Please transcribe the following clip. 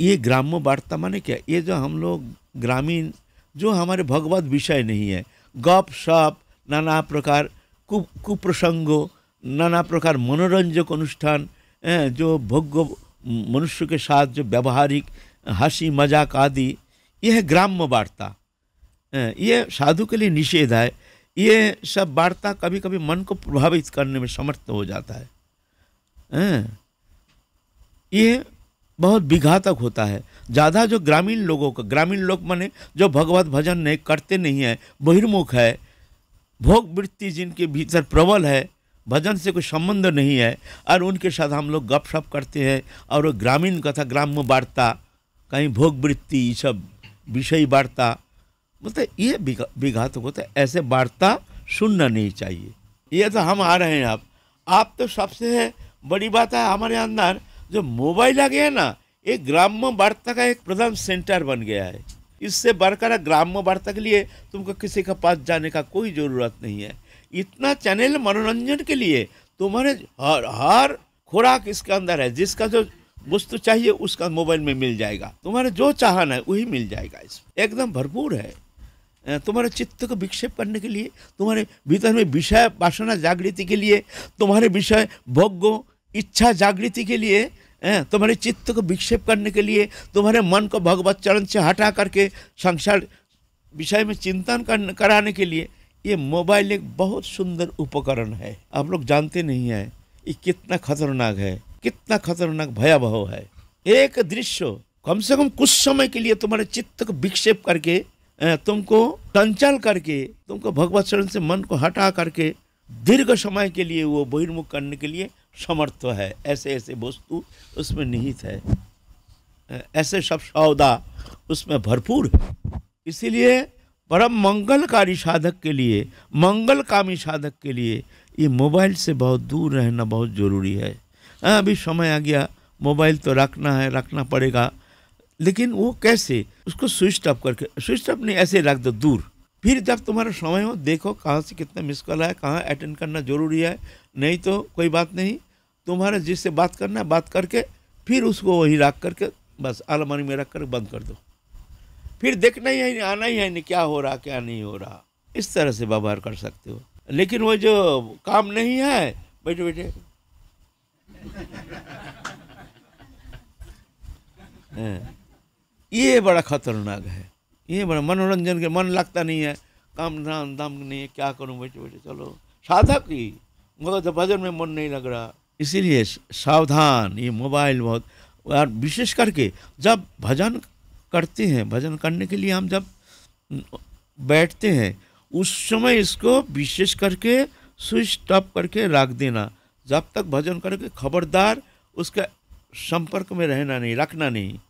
ये ग्राम्य वार्ता माने क्या ये जो हम लोग ग्रामीण जो हमारे भगवत विषय नहीं है गप सप नाना प्रकार कु नाना प्रकार मनोरंजक अनुष्ठान जो भोग्य मनुष्य के साथ जो व्यवहारिक हंसी मजाक आदि यह है ग्राम्य वार्ता ये साधु के लिए निषेध है ये सब वार्ता कभी कभी मन को प्रभावित करने में समर्थ हो जाता है ये बहुत विघातक होता है ज़्यादा जो ग्रामीण लोगों का ग्रामीण लोग माने जो भगवत भजन नहीं करते नहीं है बहिर्मुख है भोग वृत्ति जिनके भीतर प्रबल है भजन से कोई संबंध नहीं है और उनके साथ हम लोग गपशप करते हैं और वो ग्रामीण कथा ग्राम्य वार्ता कहीं भोग वृत्ति ये सब विषय वार्ता मतलब ये विघातक होता है ऐसे वार्ता सुनना नहीं चाहिए ये तो हम आ रहे हैं आप आप तो सबसे बड़ी बात है हमारे अंदर जो मोबाइल आ गया ना ये ग्राम्य वार्ता का एक प्रधान सेंटर बन गया है इससे बढ़कर ग्राम्य वार्ता के लिए तुमको किसी के पास जाने का कोई ज़रूरत नहीं है इतना चैनल मनोरंजन के लिए तुम्हारे हर हर खुराक इसके अंदर है जिसका जो वस्तु चाहिए उसका मोबाइल में मिल जाएगा तुम्हारे जो चाहना है वही मिल जाएगा इसमें एकदम भरपूर है तुम्हारे चित्त को विक्षेप करने के लिए तुम्हारे भीतर में विषय वासना जागृति के लिए तुम्हारे विषय भोग्यों इच्छा जागृति के लिए तुम्हारे चित्त को विक्षेप करने के लिए तुम्हारे मन को भगवत चरण से हटा करके संसार विषय में चिंतन कराने के लिए ये मोबाइल एक बहुत सुंदर उपकरण है आप लोग जानते नहीं है ये कितना खतरनाक है कितना खतरनाक भयावह है एक दृश्य कम से कम कुछ समय के लिए तुम्हारे चित्त को विक्षेप करके तुमको टंचल करके तुमको भगवत चरण से मन को हटा करके दीर्घ समय के लिए वो बहिर्मुख करने के लिए समर्थ है ऐसे ऐसे वस्तु उसमें निहित है ऐसे सब सौदा उसमें भरपूर है इसीलिए परम मंगलकारी साधक के लिए मंगल कामी साधक के लिए ये मोबाइल से बहुत दूर रहना बहुत ज़रूरी है हाँ, अभी समय आ गया मोबाइल तो रखना है रखना पड़ेगा लेकिन वो कैसे उसको स्विच ऑफ करके स्विच ऑफ नहीं ऐसे रख दो दूर फिर जब तुम्हारा समय हो देखो कहाँ से कितना मिस कॉल है कहाँ अटेंड करना जरूरी है नहीं तो कोई बात नहीं तुम्हारे जिससे बात करना बात करके फिर उसको वही रख करके बस आलमारी में रख कर बंद कर दो फिर देखना ही है आना ही है नहीं क्या हो रहा क्या नहीं हो रहा इस तरह से व्यवहार कर सकते हो लेकिन वो जो काम नहीं है बैठे बैठे हाँ। ये बड़ा खतरनाक है ये बड़ा मनोरंजन के मन लगता नहीं है काम धाम धाम नहीं है क्या करूँ बैठे बैठे चलो साधक ही तो भजन में मन नहीं लग रहा इसीलिए सावधान ये मोबाइल बहुत और विशेष करके जब भजन करते हैं भजन करने के लिए हम जब बैठते हैं उस समय इसको विशेष करके स्विच ऑफ करके रख देना जब तक भजन करके खबरदार उसका संपर्क में रहना नहीं रखना नहीं